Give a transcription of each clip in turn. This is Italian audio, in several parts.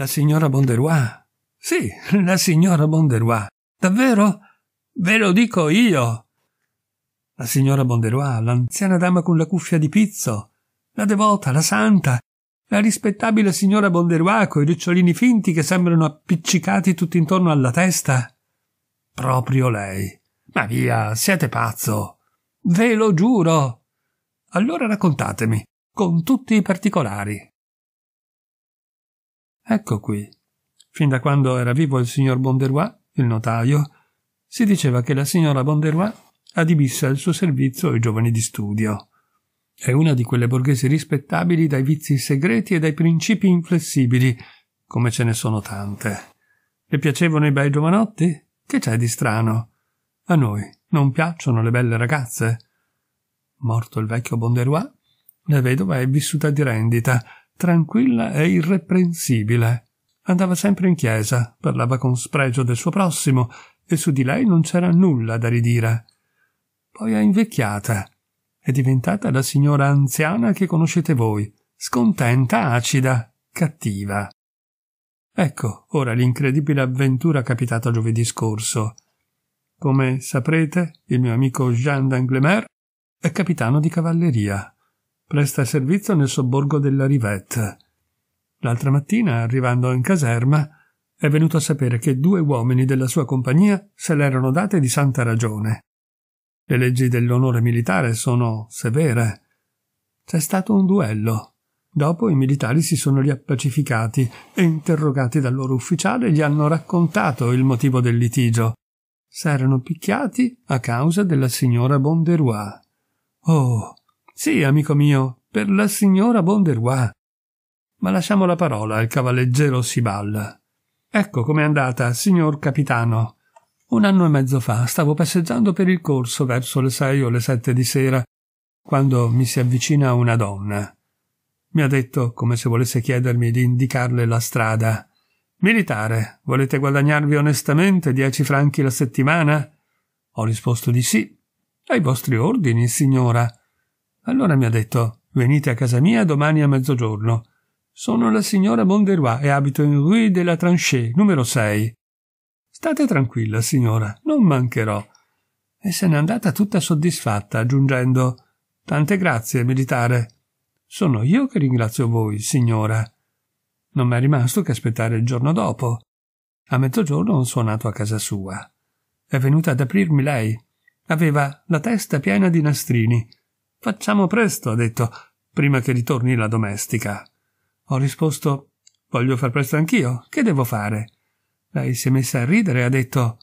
La signora Bonderoy. Sì, la signora Bonderoy. Davvero? Ve lo dico io. La signora Bonderoy, l'anziana dama con la cuffia di pizzo, la devota, la santa, la rispettabile signora Bonderoy coi ricciolini finti che sembrano appiccicati tutti intorno alla testa. Proprio lei. Ma via, siete pazzo. Ve lo giuro. Allora raccontatemi, con tutti i particolari. Ecco qui. Fin da quando era vivo il signor Bonderoy, il notaio, si diceva che la signora Bonderoy adibisse al suo servizio i giovani di studio. È una di quelle borghesi rispettabili dai vizi segreti e dai principi inflessibili, come ce ne sono tante. Le piacevano i bei giovanotti? Che c'è di strano? A noi non piacciono le belle ragazze. Morto il vecchio Bonderoy, la vedova è vissuta di rendita tranquilla e irreprensibile. Andava sempre in chiesa, parlava con spregio del suo prossimo e su di lei non c'era nulla da ridire. Poi è invecchiata. È diventata la signora anziana che conoscete voi, scontenta, acida, cattiva. Ecco ora l'incredibile avventura capitata giovedì scorso. Come saprete, il mio amico Jean d'Anglemer è capitano di cavalleria presta servizio nel sobborgo della Rivette. L'altra mattina, arrivando in caserma, è venuto a sapere che due uomini della sua compagnia se l'erano date di santa ragione. Le leggi dell'onore militare sono severe. C'è stato un duello. Dopo i militari si sono riappacificati e interrogati dal loro ufficiale gli hanno raccontato il motivo del litigio. S'erano picchiati a causa della signora Bonderois. Oh, sì, amico mio, per la signora Bonderois. Ma lasciamo la parola al cavalleggero Siballa. Ecco com'è andata, signor capitano. Un anno e mezzo fa stavo passeggiando per il corso verso le sei o le sette di sera, quando mi si avvicina una donna. Mi ha detto, come se volesse chiedermi di indicarle la strada. Militare, volete guadagnarvi onestamente dieci franchi la settimana? Ho risposto di sì. Ai vostri ordini, signora. Allora mi ha detto venite a casa mia domani a mezzogiorno. Sono la signora Bonderoy e abito in Rue de la Tranchée, numero 6. State tranquilla, signora, non mancherò. E se n'è andata tutta soddisfatta, aggiungendo Tante grazie, militare. Sono io che ringrazio voi, signora. Non mi è rimasto che aspettare il giorno dopo. A mezzogiorno ho suonato a casa sua. È venuta ad aprirmi lei. Aveva la testa piena di nastrini, Facciamo presto, ha detto, prima che ritorni la domestica. Ho risposto Voglio far presto anch'io. Che devo fare? Lei si è messa a ridere e ha detto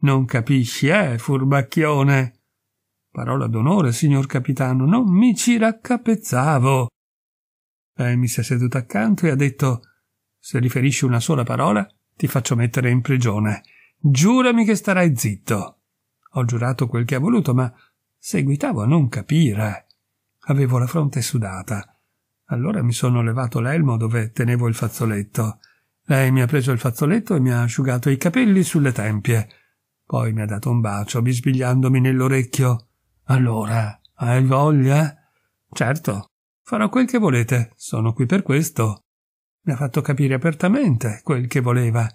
Non capisci, eh, furbacchione. Parola d'onore, signor capitano, non mi ci raccapezzavo. Lei mi si è seduta accanto e ha detto Se riferisci una sola parola, ti faccio mettere in prigione. Giurami che starai zitto. Ho giurato quel che ha voluto, ma Seguitavo a non capire. Avevo la fronte sudata. Allora mi sono levato l'elmo dove tenevo il fazzoletto. Lei mi ha preso il fazzoletto e mi ha asciugato i capelli sulle tempie. Poi mi ha dato un bacio, bisbigliandomi nell'orecchio. Allora, hai voglia? Certo, farò quel che volete, sono qui per questo. Mi ha fatto capire apertamente quel che voleva.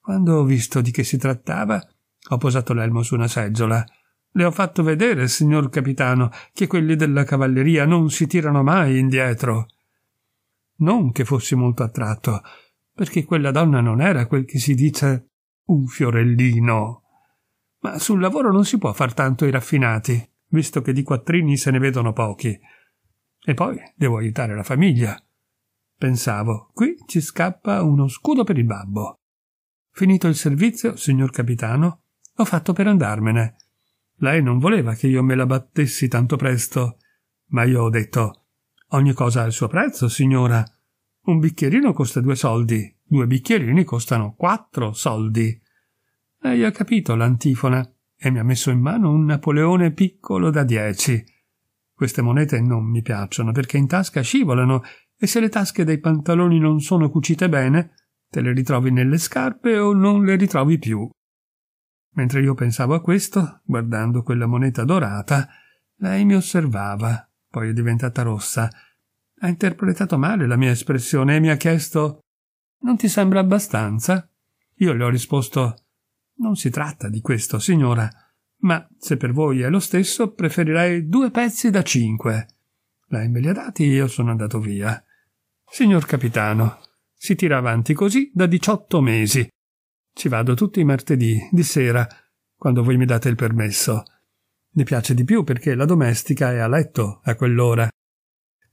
Quando ho visto di che si trattava, ho posato l'elmo su una seggiola le ho fatto vedere, signor capitano, che quelli della cavalleria non si tirano mai indietro. Non che fossi molto attratto, perché quella donna non era quel che si dice un fiorellino. Ma sul lavoro non si può far tanto i raffinati, visto che di quattrini se ne vedono pochi. E poi devo aiutare la famiglia. Pensavo, qui ci scappa uno scudo per il babbo. Finito il servizio, signor capitano, ho fatto per andarmene. Lei non voleva che io me la battessi tanto presto, ma io ho detto ogni cosa ha il suo prezzo, signora. Un bicchierino costa due soldi, due bicchierini costano quattro soldi. Lei ha capito l'antifona e mi ha messo in mano un Napoleone piccolo da dieci. Queste monete non mi piacciono perché in tasca scivolano e se le tasche dei pantaloni non sono cucite bene, te le ritrovi nelle scarpe o non le ritrovi più. Mentre io pensavo a questo, guardando quella moneta dorata, lei mi osservava, poi è diventata rossa. Ha interpretato male la mia espressione e mi ha chiesto Non ti sembra abbastanza? Io le ho risposto Non si tratta di questo, signora, ma se per voi è lo stesso, preferirei due pezzi da cinque. Lei me li ha dati e io sono andato via. Signor capitano, si tira avanti così da diciotto mesi ci vado tutti i martedì, di sera, quando voi mi date il permesso. Mi piace di più perché la domestica è a letto a quell'ora.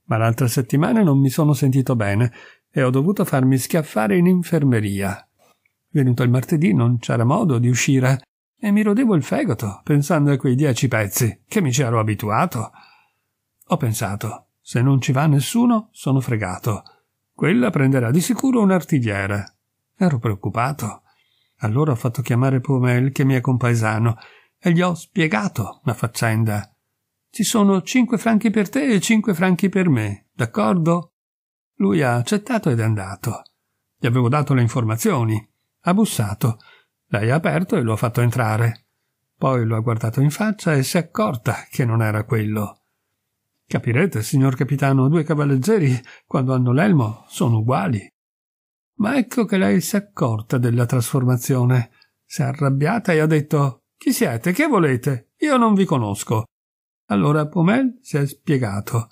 Ma l'altra settimana non mi sono sentito bene e ho dovuto farmi schiaffare in infermeria. Venuto il martedì non c'era modo di uscire e mi rodevo il fegato pensando a quei dieci pezzi che mi ci ero abituato. Ho pensato, se non ci va nessuno, sono fregato. Quella prenderà di sicuro un artigliere. Ero preoccupato. Allora ho fatto chiamare Pomel, che mi è compaesano, e gli ho spiegato la faccenda. Ci sono cinque franchi per te e cinque franchi per me, d'accordo? Lui ha accettato ed è andato. Gli avevo dato le informazioni. Ha bussato. Lei ha aperto e lo ha fatto entrare. Poi lo ha guardato in faccia e si è accorta che non era quello. Capirete, signor capitano, due cavalleggeri, quando hanno l'elmo, sono uguali. Ma ecco che lei si è accorta della trasformazione. Si è arrabbiata e ha detto: Chi siete? Che volete? Io non vi conosco. Allora Pomel si è spiegato.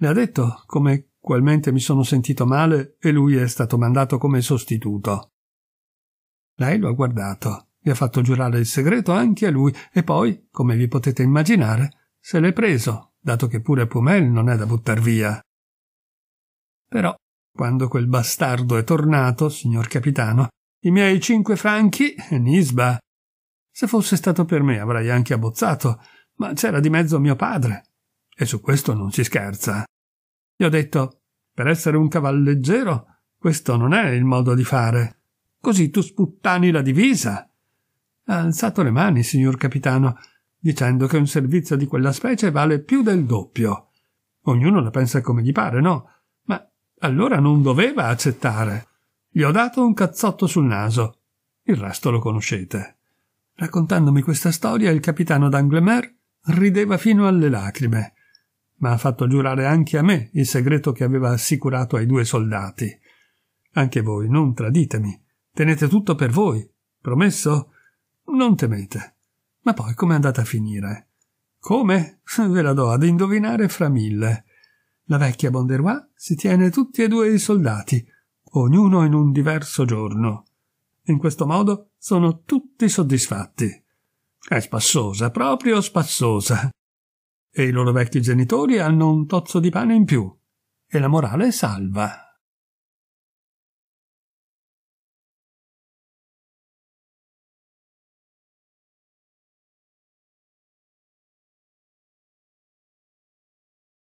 Le ha detto come qualmente mi sono sentito male e lui è stato mandato come sostituto. Lei lo ha guardato, gli ha fatto giurare il segreto anche a lui e poi, come vi potete immaginare, se l'è preso, dato che pure Pomel non è da buttar via. Però quando quel bastardo è tornato, signor capitano, i miei cinque franchi, Nisba. Se fosse stato per me avrei anche abbozzato, ma c'era di mezzo mio padre. E su questo non si scherza. Gli ho detto, per essere un cavalleggero, questo non è il modo di fare. Così tu sputtani la divisa. Ha alzato le mani, signor capitano, dicendo che un servizio di quella specie vale più del doppio. Ognuno la pensa come gli pare, no? Allora non doveva accettare. Gli ho dato un cazzotto sul naso. Il resto lo conoscete. Raccontandomi questa storia, il capitano d'Anglemer rideva fino alle lacrime, ma ha fatto giurare anche a me il segreto che aveva assicurato ai due soldati. Anche voi non traditemi. Tenete tutto per voi. Promesso? Non temete. Ma poi com'è andata a finire? Come? Ve la do ad indovinare fra mille. La vecchia Bonderois si tiene tutti e due i soldati, ognuno in un diverso giorno. In questo modo sono tutti soddisfatti. È spassosa, proprio spassosa. E i loro vecchi genitori hanno un tozzo di pane in più. E la morale è salva.